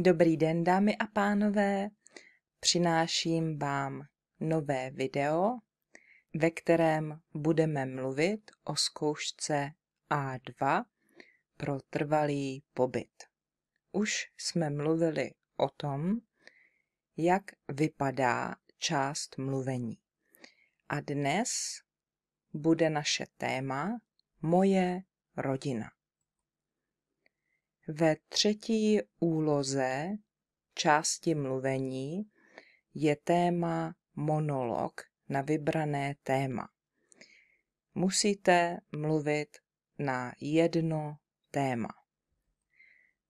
Dobrý den, dámy a pánové. Přináším vám nové video, ve kterém budeme mluvit o zkoušce A2 pro trvalý pobyt. Už jsme mluvili o tom, jak vypadá část mluvení. A dnes bude naše téma Moje rodina. Ve třetí úloze části mluvení je téma monolog na vybrané téma. Musíte mluvit na jedno téma.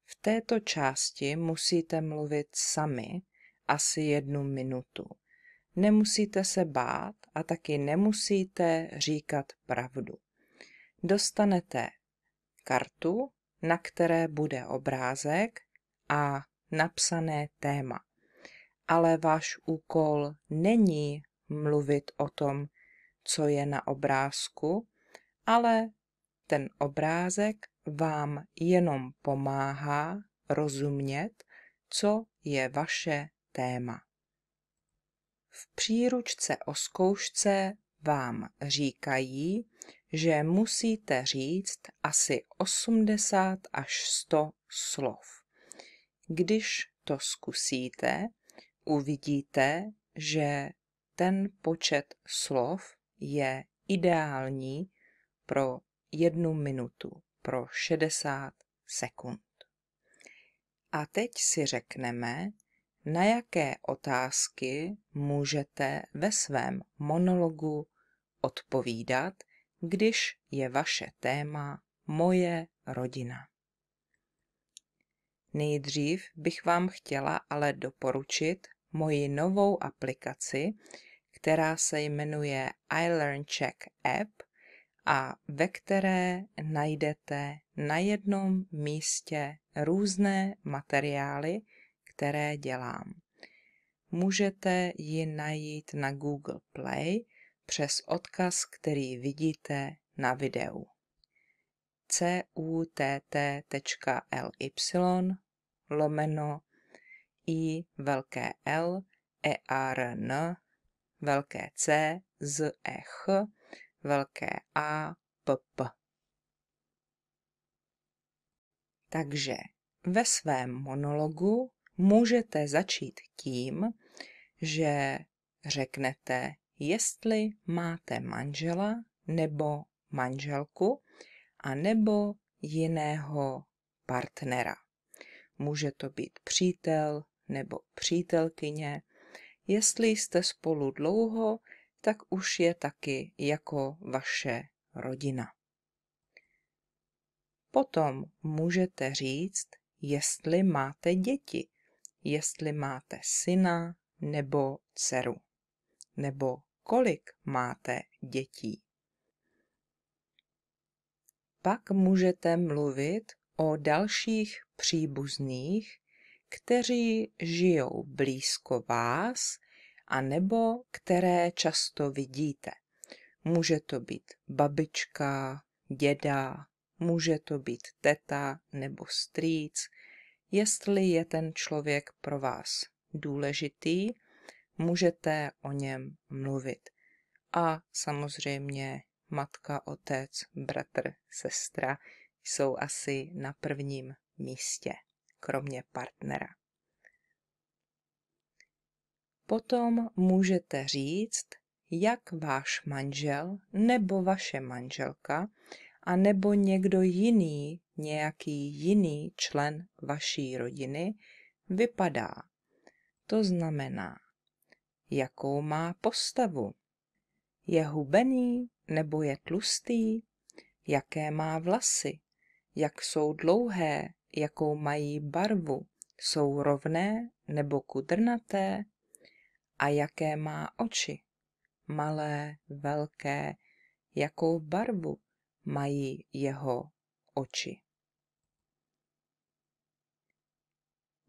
V této části musíte mluvit sami asi jednu minutu. Nemusíte se bát a taky nemusíte říkat pravdu. Dostanete kartu na které bude obrázek a napsané téma. Ale váš úkol není mluvit o tom, co je na obrázku, ale ten obrázek vám jenom pomáhá rozumět, co je vaše téma. V příručce o zkoušce vám říkají, že musíte říct asi 80 až 100 slov. Když to zkusíte, uvidíte, že ten počet slov je ideální pro jednu minutu, pro 60 sekund. A teď si řekneme, na jaké otázky můžete ve svém monologu odpovídat když je vaše téma moje rodina. Nejdřív bych vám chtěla ale doporučit moji novou aplikaci, která se jmenuje iLearnCheck App a ve které najdete na jednom místě různé materiály, které dělám. Můžete ji najít na Google Play – přes odkaz, který vidíte na videu. cutt.ly lomeno i velké L e a r n velké C z e ch velké A p p. Takže ve svém monologu můžete začít tím, že řeknete jestli máte manžela nebo manželku a nebo jiného partnera. Může to být přítel nebo přítelkyně. Jestli jste spolu dlouho, tak už je taky jako vaše rodina. Potom můžete říct, jestli máte děti, jestli máte syna nebo dceru nebo kolik máte dětí. Pak můžete mluvit o dalších příbuzných, kteří žijou blízko vás a nebo které často vidíte. Může to být babička, děda, může to být teta nebo strýc, jestli je ten člověk pro vás důležitý můžete o něm mluvit. A samozřejmě matka, otec, bratr, sestra jsou asi na prvním místě, kromě partnera. Potom můžete říct, jak váš manžel nebo vaše manželka a nebo někdo jiný, nějaký jiný člen vaší rodiny vypadá. To znamená, jakou má postavu. Je hubený nebo je tlustý, jaké má vlasy, jak jsou dlouhé, jakou mají barvu, jsou rovné nebo kudrnaté a jaké má oči, malé, velké, jakou barvu mají jeho oči.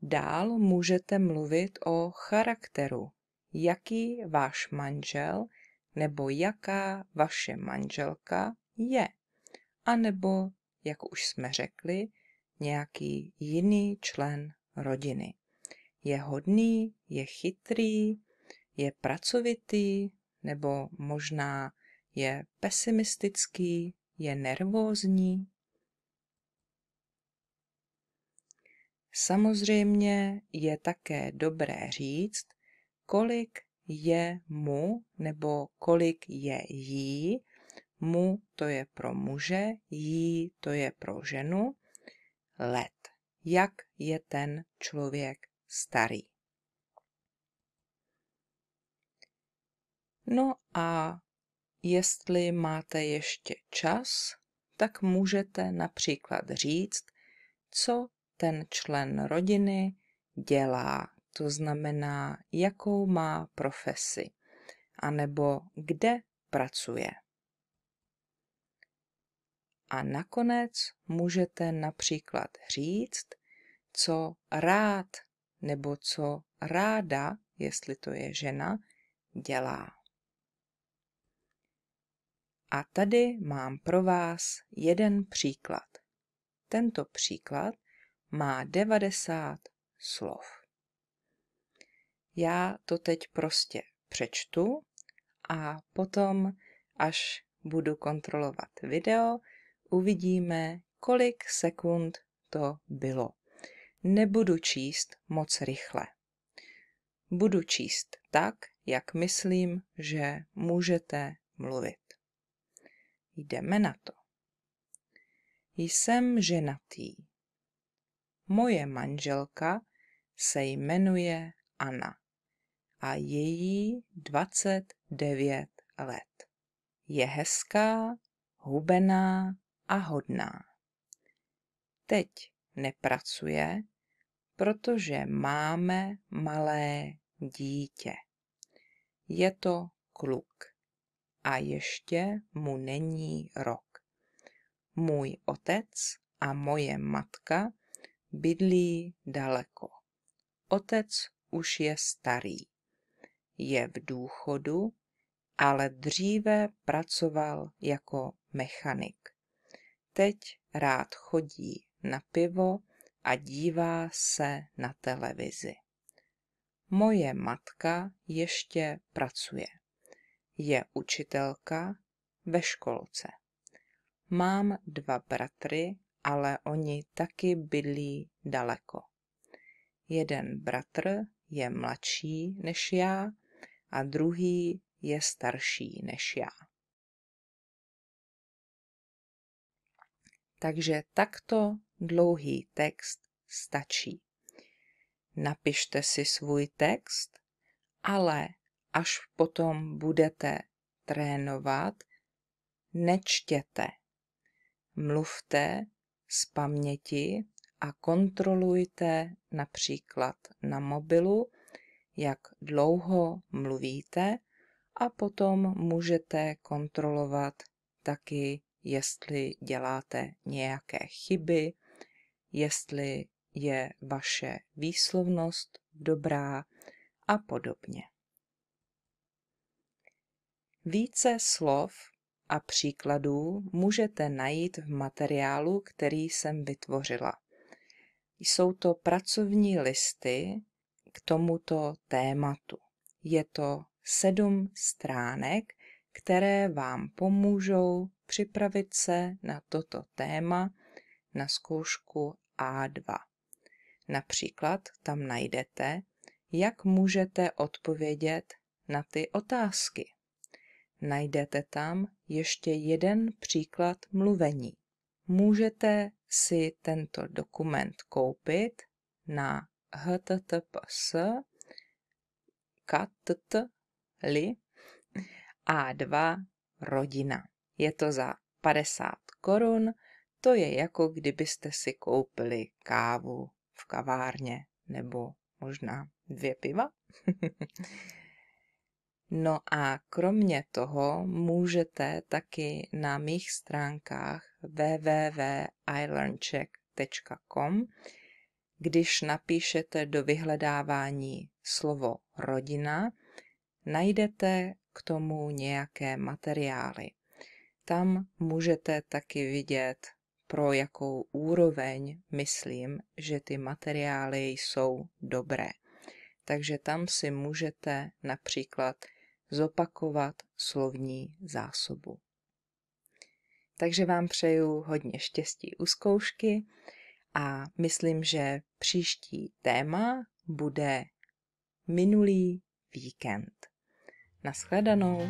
Dál můžete mluvit o charakteru jaký váš manžel nebo jaká vaše manželka je, a nebo jak už jsme řekli, nějaký jiný člen rodiny. Je hodný, je chytrý, je pracovitý, nebo možná je pesimistický, je nervózní. Samozřejmě je také dobré říct, kolik je mu nebo kolik je jí, mu to je pro muže, jí to je pro ženu, let. Jak je ten člověk starý? No a jestli máte ještě čas, tak můžete například říct, co ten člen rodiny dělá to znamená, jakou má profesi, anebo kde pracuje. A nakonec můžete například říct, co rád nebo co ráda, jestli to je žena, dělá. A tady mám pro vás jeden příklad. Tento příklad má 90 slov. Já to teď prostě přečtu a potom, až budu kontrolovat video, uvidíme, kolik sekund to bylo. Nebudu číst moc rychle. Budu číst tak, jak myslím, že můžete mluvit. Jdeme na to. Jsem ženatý. Moje manželka se jmenuje Anna a je jí 29 let. Je hezká, hubená a hodná. Teď nepracuje, protože máme malé dítě. Je to kluk a ještě mu není rok. Můj otec a moje matka bydlí daleko. Otec už je starý je v důchodu, ale dříve pracoval jako mechanik. Teď rád chodí na pivo a dívá se na televizi. Moje matka ještě pracuje. Je učitelka ve školce. Mám dva bratry, ale oni taky bydlí daleko. Jeden bratr je mladší než já a druhý je starší než já. Takže takto dlouhý text stačí. Napište si svůj text, ale až potom budete trénovat, nečtěte. Mluvte z paměti a kontrolujte například na mobilu jak dlouho mluvíte a potom můžete kontrolovat taky, jestli děláte nějaké chyby, jestli je vaše výslovnost dobrá a podobně. Více slov a příkladů můžete najít v materiálu, který jsem vytvořila. Jsou to pracovní listy, k tomuto tématu. Je to sedm stránek, které vám pomůžou připravit se na toto téma na zkoušku A2. Například tam najdete, jak můžete odpovědět na ty otázky. Najdete tam ještě jeden příklad mluvení. Můžete si tento dokument koupit na https li A2 rodina. Je to za 50 korun, to je jako kdybyste si koupili kávu v kavárně nebo možná dvě piva. no a kromě toho můžete taky na mých stránkách www.ilearncheck.com když napíšete do vyhledávání slovo rodina, najdete k tomu nějaké materiály. Tam můžete taky vidět, pro jakou úroveň myslím, že ty materiály jsou dobré. Takže tam si můžete například zopakovat slovní zásobu. Takže vám přeju hodně štěstí u zkoušky a myslím, že příští téma bude minulý víkend. Naschledanou.